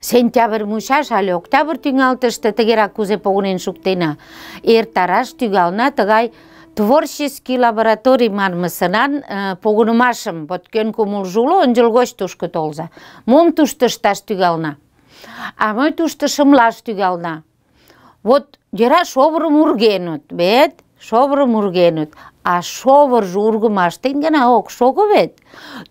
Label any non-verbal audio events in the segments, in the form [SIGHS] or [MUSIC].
Сентябр мучаш але октябр тӱҥалтыште тыгерак кузе погынен шуктена. Эртараш тӱҥална тыгай творческий лабораторий манмысынан э, погынымашым, боткен кӧн кумылжо уло, ончыл гоч тушко толза. Мом тушто ышташ тӱҥална? А мый тушто шымлаш тӱҥална. вот жара шовырым ургенут бет шовырым ургенут а шовыржы ургымаштен гана ок шого бет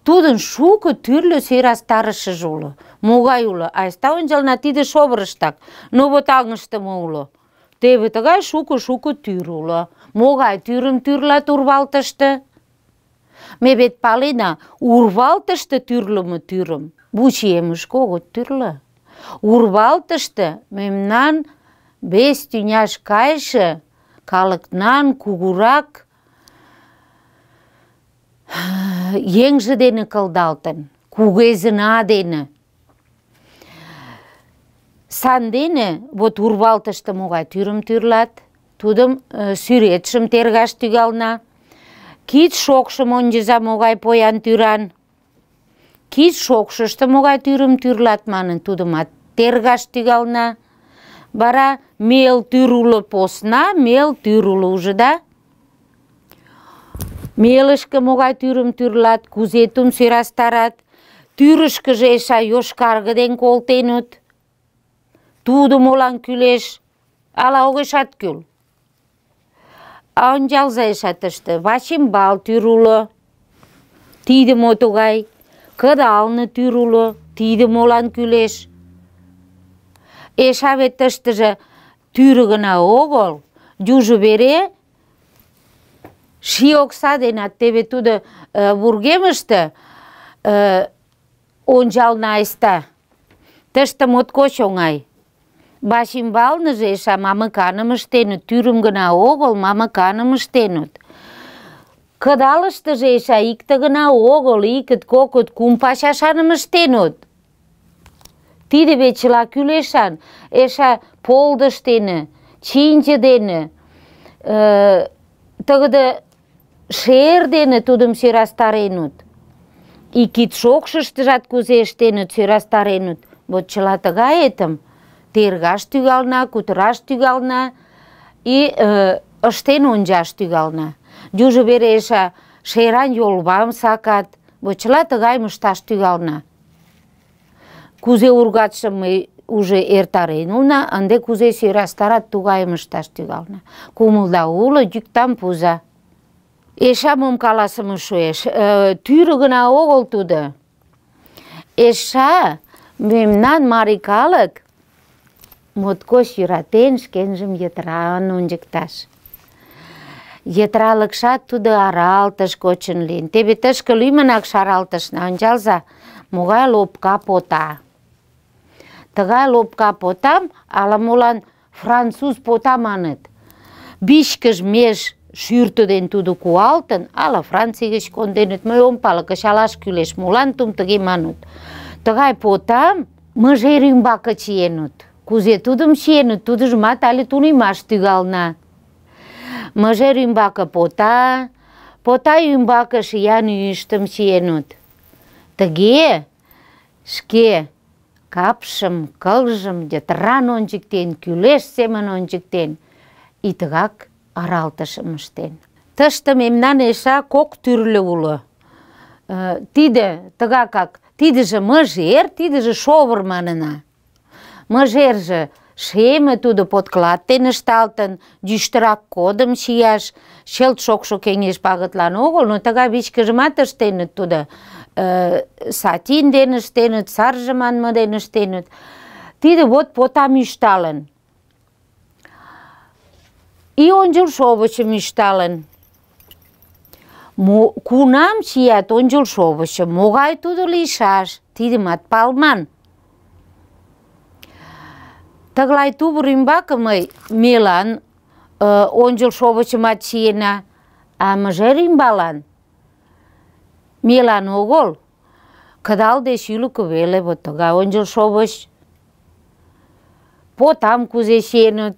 тудын шуко түрлі сӧрастарышыже уло могай улы айста ончална тиде шовырыштак вот аҥыштыме уло теве тыгай шуко-шуко могай тӱрым тӱрлат турбалтышты? ме урбалтышты палена урвалтыште тӱрлымӧ тӱрым вучиемыш огыт тӱрлӧ мемнан бес тюняш кайшы калыкнан кугурак [SIGHS] еҥже дене кылдалтын, дені. Сан дені вот урвалтыште могай тӱрым тӱрлат, тудым э, сүретшім тергаш тӱгална. Кит шокшым ончыза могай поян тӱран. Кит шокшышты могай тӱрым түрлат манын, тудыма тергаш түгална, бара, мел тюрулы посна, мел тюрулы уже, да? Мелышкі могай түрім түрлат, күзетім сирастарат, түрішкі жеша ешкаргыден колтенут. Тудым олан күлеш, ала оғешат күл. Аун жалзай ешатышты, вашим бал түрулы, тидім отуғай, кыдалны түрулы, тидім олан күлеш. Ешаветтіштіжі, гына огол жүжі бере ши окса дена тебе туды бургемышты он айста тышты моткоч оңай башимбалныже эша мамыканым ыштеныт тӱрым гына огыл мамыканым ыштеныт кыдалыштыже эша икте гына огыл икыт кокыт кум пачашаным ыштеныт Тиде чыла кӱлешан. Эша полдыш дене, чинче дене, э, тыгыды шер дене тудым сӧрастареныт. И кид шокшыштыжат кузе ыштеныт, сӧрастареныт. Вот чыла тыгаетым тергаш тӱҥална, кутыраш тӱҥална и э, ыштен ончаш тӱҥална. Южо вере эша шеран йолвам сакат, вот чыла тыгай ышташ кузе ургатшым мый э, уже эртарен улна, ынде кузе сӧрастарат, тугайым ышташ тӱҥална. Кумылда уло йӱктам пуза. Эша мом каласымым шуэш. Э, Тӱрӧ гына огыл тудо. Эша мемнан марий калык моткоч йӧратен шкенжым йытыран ончыкташ. Йытралыкшат тудо аралтыш кочын лийын. Теве тышке лӱмынак шаралтышна, ончалза, могай лопка пота тыгай лопка потам ала-молан француз пота маныт вичкыж меш шӱртӧ ден тудо куалтын ала франций гыч конденыт мый ом кеш алаш кӱлеш молан тум тыге маныт тыгай потам мыжер ӱмбаке чиеныт кузе тудым али тудыжымат але тунемаш тӱҥална мыжер ӱмбаке пота пота ӱмбаке шиян ӱйыштым чиенут. тыге шке капшым кылжым де ран ончыктен кӱлеш семын ончыктен и тыгак аралтышым ыштен Тышты мемнан эша кок тӱрлӧ улы. Э, тиде тыгакак же мыжер тидыже шовыр манына мыжерже шеме туды подклат дене ышталтын дюштырак кодым сияш чылт шокшо кеңеш пагытлан огыл но тыга вичкыжымат ыштеныт туды. Э, сатин дене ыштеныт сарже манме дене ыштеныт тиде вот потам ӱшталын и ончыл шовычым ӱшталын кунам чият ончыл шовычым могай тудо лийшаш тидымат палман тыглай тувыр ӱмбаке мый мелан э, ончыл шовычымат чиена а мыжер римбалан. Милан огыл кыдал деч ӱлыкӧ веле тога тыгай ончыл По потам кузе чиеныт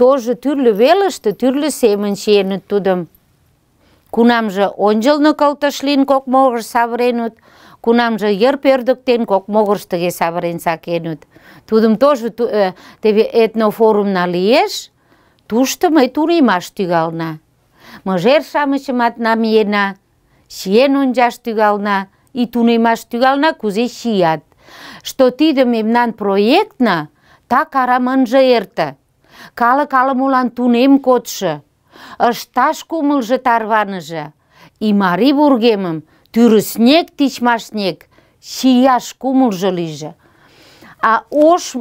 тоже тӱрлӧ велыште тӱрлӧ семын чиеныт тудым кунамже ончылно кылтыш лийын кок могыр савыреныт кунамже йыр пӧрдыктен кок могырыш тыге савырен сакеныт тудым тоже э, теве этнофорумна лиеш тушто мый тунемаш Мажер мыжер-шамычымат намиена шиен ончаш тӱҥална, и тунемаш тӱгална кузе шият. Что тиде мемнан проектна, так арам ынже эрте. Калык ала-молан тунем кодшо, ышташ кумылжо тарваныже. И марий вургемым тӱрыснек тичмашнек шияш кумылжо лийже. А ош э,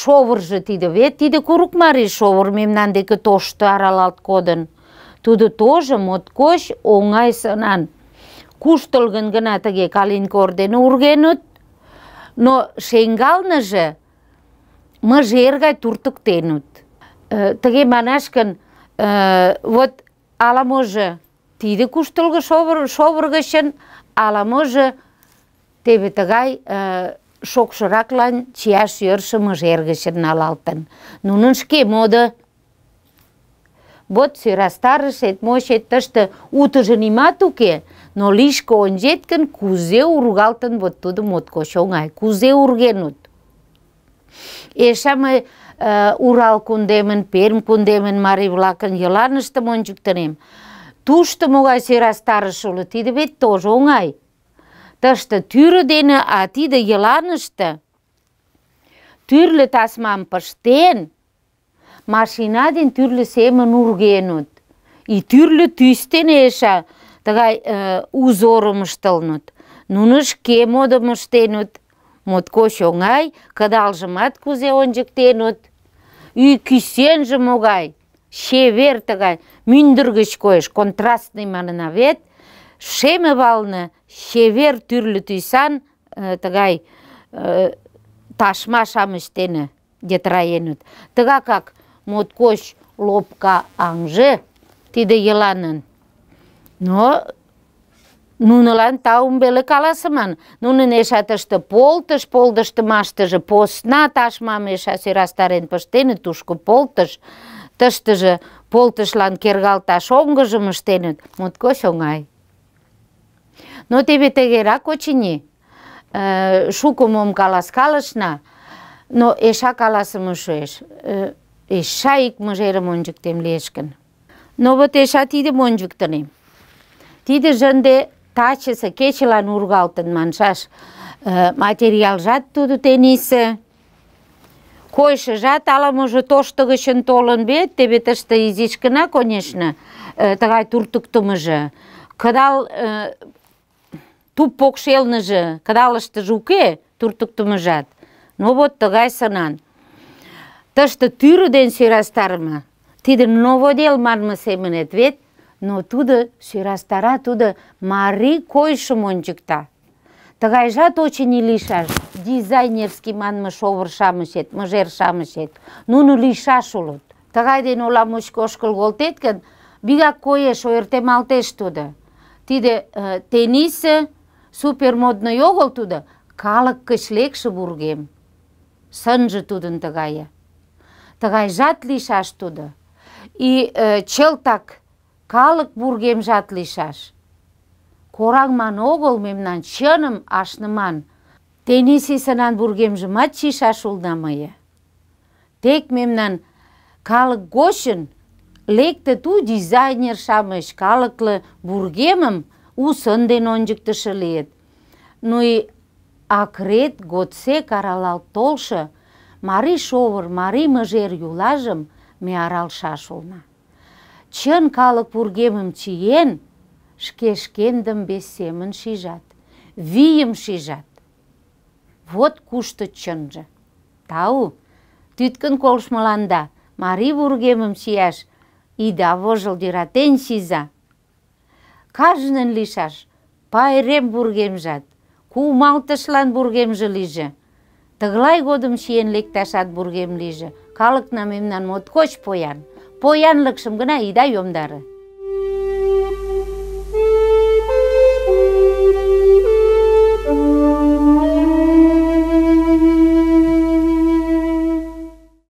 шовыржо тиде, вет тиде курук марий шовыр мемнан деке тошто аралалт кодын. Тудо тоже моткоч оңай сынан куштылгын гына тыге калинкор ордене ургеныт но шеҥгелныже мыжер гай туртыктеныт э, тыге манаш гын э, вот ала-можо тиде куштылго шовыр гычын ала-можо теве тыгай э, шокшыраклан чияш йӧршӧ мыжер гычын налалтын нунын шке моды вот сӧрастарышет, мойшет тыште утыжо нимат уке, но лишке ончет гын, кузе ургалтын вот тудо моткоч оҥай, кузе ургеныт. Эше мый э, Урал кундемын, перм кундемын марий-влакын йыланыштым ончыктынем. Тушто могай сӧрастарыш уло, тиде вет тоже оҥай. Тыште тӱрӧ дене, а тиде йыланыште тӱрлӧ тасмам пыштен, машина ден түрлі семін ургенут и түрлі түстен эша тыгай э, узорым ыштылнут нуны шке модым ыштенут моткоч оңай кыдалжымат кузе ончыктенут үй күйсенже могай шевер тыгай мӱндыргыч коеш контрастный манына вет шеме валны шевер түрлі тӱсан э, тыгай э, ташма шамыч дене детраенут моткоч лопка аңжы тиде йыланын. Но нунылан таум веле каласыман. Нунын эша полтыш полтыш полдыштымаштыже посна ташмам эша сӧрастарен пыштеныт, тушко полтыш. Тыштыже полтышлан кергалташ оҥгыжым ыштеныт. Моткоч оңай. Но теве тыгерак, очыни, э, шуко мом каласкалышна, но эшак каласымы шуэш. Э, эшайык мыжере монжиктем лешкін. Но вот эша тидӹ Тиді Тидӹжӹ тачысы кечӹлан ургалтын маншаш. Э, Материалжат туды тенисӹ, койшыжат ала-можо тошты гычын толын вет, тебе тыште изишкына, конечно, э, тыгай туртыктымыжы. Кыдал э, туп покшелныжы, кыдалыштыжы уке туртыктымыжат. Но вот тыгай сынан тышты тӱрыден сӧрастарыме Тиді новодел мармы семынет вет но туды тудо туды мари койшы койышым ончыкта жат очыни лишаш дизайнерский манмы шовыр жер мыжер-шамычет нуно лишаш улыт тыгай ден ола мучко ошкыл колтет гын Бига коеш ойыртемалтеш туды. тиде э, супер модный огыл туды калык гыч лекше бургем сынжы тудын тыгае тыгайжат лийшаш тудо. И э, чылтак калык бургемжат лийшаш. Кораҥман огыл мемнан чыным ашныман. Тенийсе бургемжымат бургем чийшаш улна мые. Тек мемнан калык гочын лекте ту дизайнер-шамыч калыклы бургемым у ден ончыктышы лийыт. Ну и акрет годсек каралал толшы, марий шовыр, марий мыжер юлажым ме аралшаш улна. Чын калык пургемым чиен, шке шкендым семын шижат, вийым шижат. Вот кушто чынже. Тау, тӱткын колшмыланда, марий вургемым чияш ида вожыл йӧратен шиза. Кажнын лишаш пайрем вургемжат, кумалтышлан вургемже лийже. Тыглай годым чиен лекташат бургем лийже. Калыкна мемнан моткоч поян. Поянлыкшым гына ида йомдары.